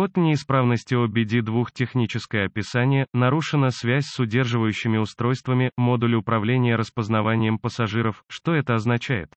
Код неисправности OBD2 техническое описание, нарушена связь с удерживающими устройствами, модуль управления распознаванием пассажиров, что это означает?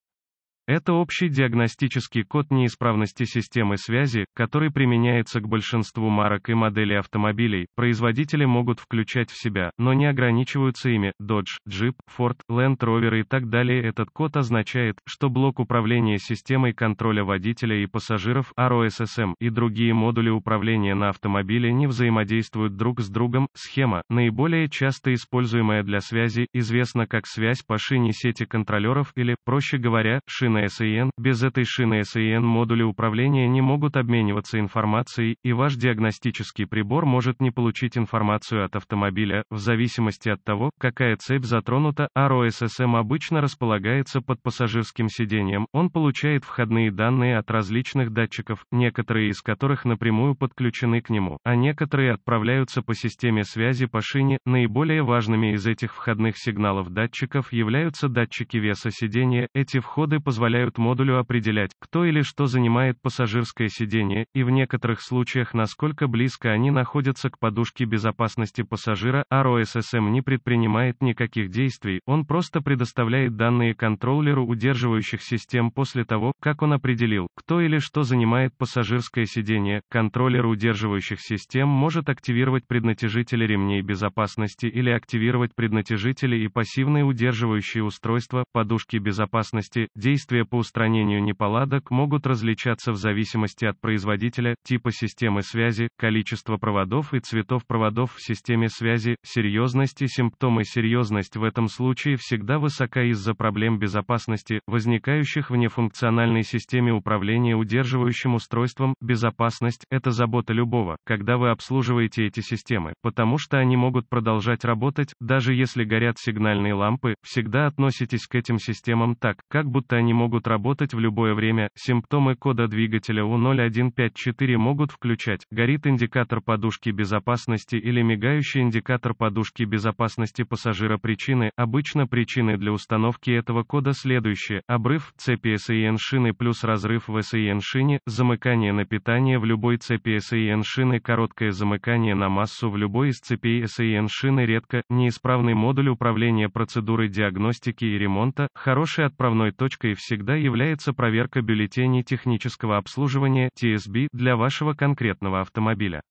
Это общий диагностический код неисправности системы связи, который применяется к большинству марок и моделей автомобилей. Производители могут включать в себя, но не ограничиваются ими, Dodge, Jeep, Ford, Land Rover и так далее. Этот код означает, что блок управления системой контроля водителя и пассажиров ROSSM и другие модули управления на автомобиле не взаимодействуют друг с другом. Схема, наиболее часто используемая для связи, известна как связь по шине сети контролеров или, проще говоря, шин шины SIN, без этой шины SIN модули управления не могут обмениваться информацией, и ваш диагностический прибор может не получить информацию от автомобиля, в зависимости от того, какая цепь затронута, ROSSM а эм обычно располагается под пассажирским сиденьем, он получает входные данные от различных датчиков, некоторые из которых напрямую подключены к нему, а некоторые отправляются по системе связи по шине, наиболее важными из этих входных сигналов датчиков являются датчики веса сидения, эти входы позволяют позволяют модулю определять, кто или что занимает пассажирское сиденье, и в некоторых случаях насколько близко они находятся к подушке безопасности пассажира, А ROSSM эм не предпринимает никаких действий, он просто предоставляет данные контроллеру удерживающих систем после того, как он определил, кто или что занимает пассажирское сиденье, контроллер удерживающих систем может активировать преднатяжители ремней безопасности или активировать преднатяжители и пассивные удерживающие устройства, подушки безопасности, действия Действия по устранению неполадок могут различаться в зависимости от производителя, типа системы связи, количества проводов и цветов проводов в системе связи, серьезности симптомы серьезность в этом случае всегда высока из-за проблем безопасности, возникающих в нефункциональной системе управления удерживающим устройством, безопасность – это забота любого, когда вы обслуживаете эти системы, потому что они могут продолжать работать, даже если горят сигнальные лампы, всегда относитесь к этим системам так, как будто они могут работать в любое время. Симптомы кода двигателя u 0154 могут включать, горит индикатор подушки безопасности или мигающий индикатор подушки безопасности пассажира причины. Обычно причины для установки этого кода следующие. Обрыв в цепи SIN шины плюс разрыв в SIN шине, замыкание на питание в любой цепи SIN шины, короткое замыкание на массу в любой из цепей SIN шины редко, неисправный модуль управления процедурой диагностики и ремонта, хорошей отправной точкой все всегда является проверка бюллетеней технического обслуживания TSB для вашего конкретного автомобиля.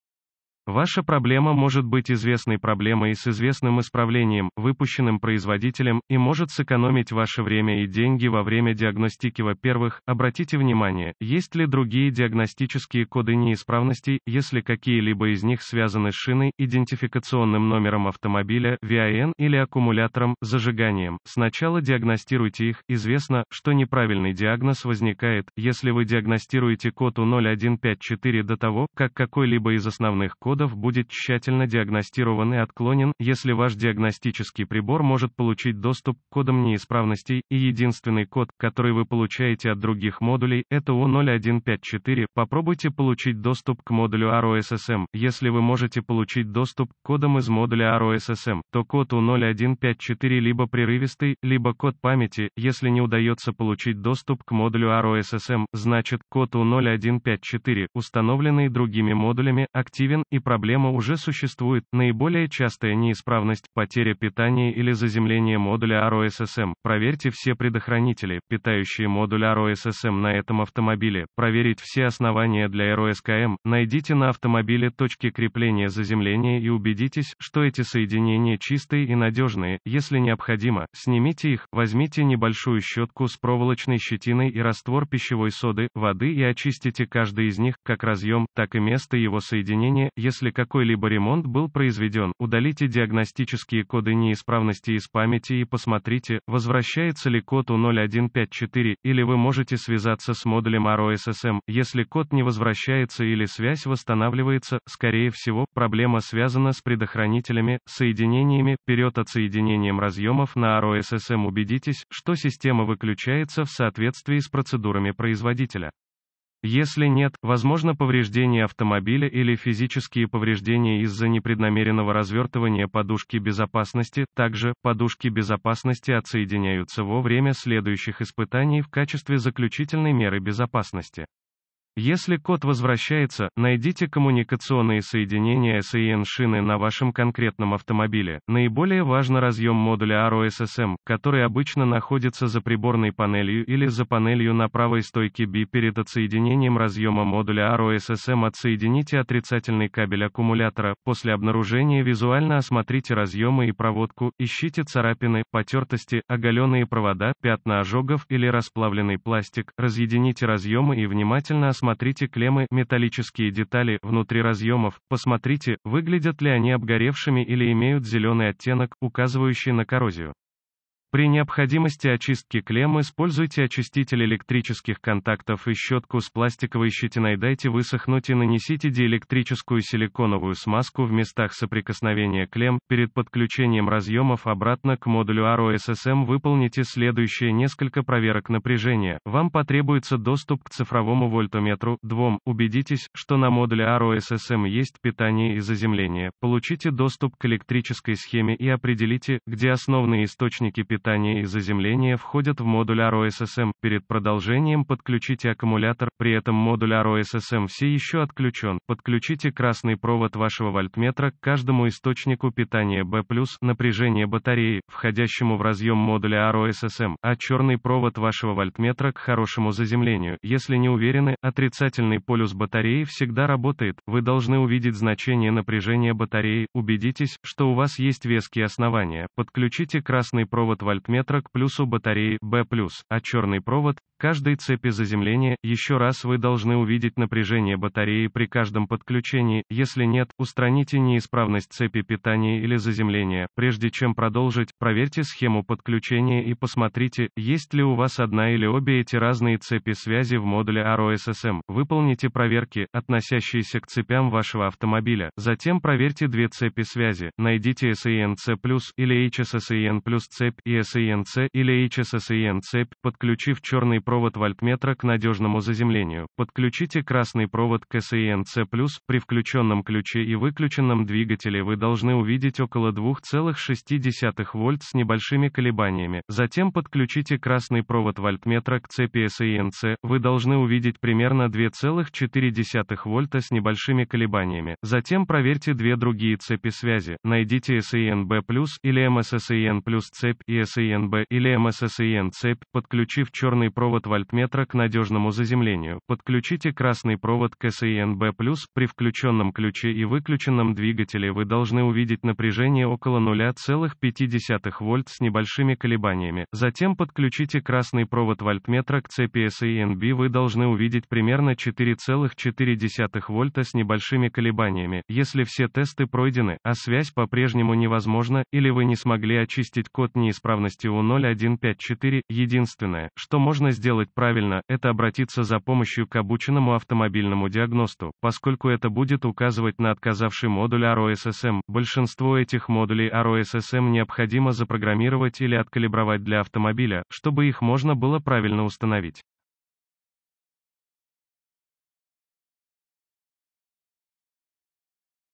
Ваша проблема может быть известной проблемой с известным исправлением, выпущенным производителем, и может сэкономить ваше время и деньги во время диагностики. Во-первых, обратите внимание, есть ли другие диагностические коды неисправностей, если какие-либо из них связаны с шиной, идентификационным номером автомобиля, VIN или аккумулятором, зажиганием. Сначала диагностируйте их. Известно, что неправильный диагноз возникает, если вы диагностируете код у 0154 до того, как какой-либо из основных кодов кодов будет тщательно диагностирован и отклонен, если ваш диагностический прибор может получить доступ к кодам неисправностей, и единственный код, который вы получаете от других модулей, это U0154. Попробуйте получить доступ к модулю ROSSM. Эм. Если вы можете получить доступ к кодам из модуля ROSSM, эм, то код U0154 либо прерывистый, либо код памяти. Если не удается получить доступ к модулю ROSSM, эм, значит, код U0154, установленный другими модулями, активен, и проблема уже существует. Наиболее частая неисправность – потеря питания или заземление модуля ROSSM. Эм. Проверьте все предохранители, питающие модуль ROSSM эм на этом автомобиле. Проверить все основания для ROSKM. Эм. Найдите на автомобиле точки крепления заземления и убедитесь, что эти соединения чистые и надежные. Если необходимо, снимите их, возьмите небольшую щетку с проволочной щетиной и раствор пищевой соды, воды и очистите каждый из них, как разъем, так и место его соединения, если если какой-либо ремонт был произведен, удалите диагностические коды неисправности из памяти и посмотрите, возвращается ли код у 0154, или вы можете связаться с модулем ROSSM. Эм, если код не возвращается или связь восстанавливается, скорее всего, проблема связана с предохранителями, соединениями, перед отсоединением разъемов на ROSSM эм. убедитесь, что система выключается в соответствии с процедурами производителя. Если нет, возможно повреждение автомобиля или физические повреждения из-за непреднамеренного развертывания подушки безопасности, также, подушки безопасности отсоединяются во время следующих испытаний в качестве заключительной меры безопасности. Если код возвращается, найдите коммуникационные соединения SAN-шины на вашем конкретном автомобиле. Наиболее важно разъем модуля ROSSM, который обычно находится за приборной панелью или за панелью на правой стойке B. Перед отсоединением разъема модуля ROSSM отсоедините отрицательный кабель аккумулятора. После обнаружения визуально осмотрите разъемы и проводку, ищите царапины, потертости, оголенные провода, пятна ожогов или расплавленный пластик, разъедините разъемы и внимательно осмотрите посмотрите клеммы, металлические детали, внутри разъемов, посмотрите, выглядят ли они обгоревшими или имеют зеленый оттенок, указывающий на коррозию. При необходимости очистки клемм используйте очиститель электрических контактов и щетку с пластиковой щетиной дайте высохнуть и нанесите диэлектрическую силиконовую смазку в местах соприкосновения клемм. Перед подключением разъемов обратно к модулю ROSSM выполните следующие несколько проверок напряжения. Вам потребуется доступ к цифровому вольтометру, двум, убедитесь, что на модуле ROSSM есть питание и заземление. Получите доступ к электрической схеме и определите, где основные источники питания питания и заземления входят в модуль ROSSM. Эм. Перед продолжением подключите аккумулятор, при этом модуль ROSSM эм все еще отключен. Подключите красный провод вашего вольтметра к каждому источнику питания B+, напряжение батареи, входящему в разъем модуля ROSSM, эм, а черный провод вашего вольтметра к хорошему заземлению. Если не уверены, отрицательный полюс батареи всегда работает. Вы должны увидеть значение напряжения батареи, убедитесь, что у вас есть веские основания. Подключите красный провод вольтметра к плюсу батареи B+, а черный провод, каждой цепи заземления, еще раз вы должны увидеть напряжение батареи при каждом подключении, если нет, устраните неисправность цепи питания или заземления. Прежде чем продолжить, проверьте схему подключения и посмотрите, есть ли у вас одна или обе эти разные цепи связи в модуле ROSSM. Выполните проверки, относящиеся к цепям вашего автомобиля. Затем проверьте две цепи связи, найдите SANC+, или HSSAN+, цепь и PSINC или HSSIN подключив черный провод вольтметра к надежному заземлению. Подключите красный провод к SINC+, при включенном ключе и выключенном двигателе вы должны увидеть около 2,6 вольт с небольшими колебаниями. Затем подключите красный провод вольтметра к цепи SINC, вы должны увидеть примерно 2,4 вольта с небольшими колебаниями. Затем проверьте две другие цепи связи. Найдите SINB+, или MSSIN+, цепь и МССИНБ или МССИН-цепь, подключив черный провод вольтметра к надежному заземлению. Подключите красный провод к СИНБ+, при включенном ключе и выключенном двигателе вы должны увидеть напряжение около 0,5 вольт с небольшими колебаниями. Затем подключите красный провод вольтметра к цепи СИНБ вы должны увидеть примерно 4,4 вольта с небольшими колебаниями. Если все тесты пройдены, а связь по-прежнему невозможна, или вы не смогли очистить код неисправности, давности У-0154, единственное, что можно сделать правильно, это обратиться за помощью к обученному автомобильному диагносту, поскольку это будет указывать на отказавший модуль ROSSM. Эм. Большинство этих модулей ROSSM эм необходимо запрограммировать или откалибровать для автомобиля, чтобы их можно было правильно установить.